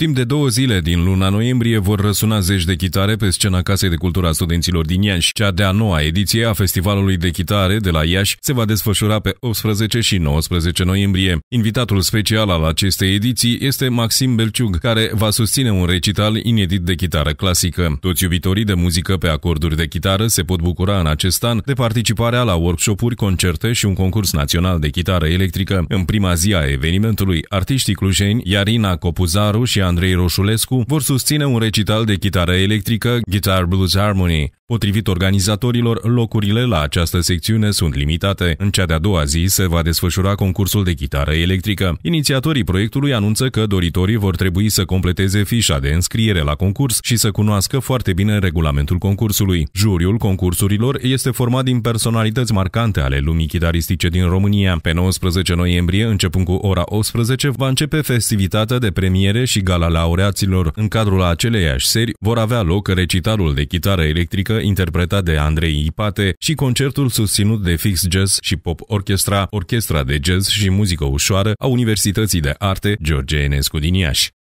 Timp de două zile din luna noiembrie vor răsuna zeci de chitare pe scena Casei de Cultura a Studenților din Iași. Cea de-a noua ediție a Festivalului de Chitare de la Iași se va desfășura pe 18 și 19 noiembrie. Invitatul special al acestei ediții este Maxim Belciug, care va susține un recital inedit de chitară clasică. Toți iubitorii de muzică pe acorduri de chitară se pot bucura în acest an de participarea la workshop-uri, concerte și un concurs național de chitară electrică. În prima zi a evenimentului, artiștii clujeni Iarina Copuzaru și Andrei Roșulescu vor susține un recital de chitară electrică Guitar Blues Harmony. Potrivit organizatorilor, locurile la această secțiune sunt limitate. În cea de-a doua zi se va desfășura concursul de chitară electrică. Inițiatorii proiectului anunță că doritorii vor trebui să completeze fișa de înscriere la concurs și să cunoască foarte bine regulamentul concursului. Juriul concursurilor este format din personalități marcante ale lumii chitaristice din România. Pe 19 noiembrie, începând cu ora 18, va începe festivitatea de premiere și gala laureaților. În cadrul aceleiași seri vor avea loc recitalul de chitară electrică interpretat de Andrei Ipate, și concertul susținut de Fix Jazz și Pop Orchestra, Orchestra de Jazz și Muzică Ușoară a Universității de Arte George Enescu din Iași.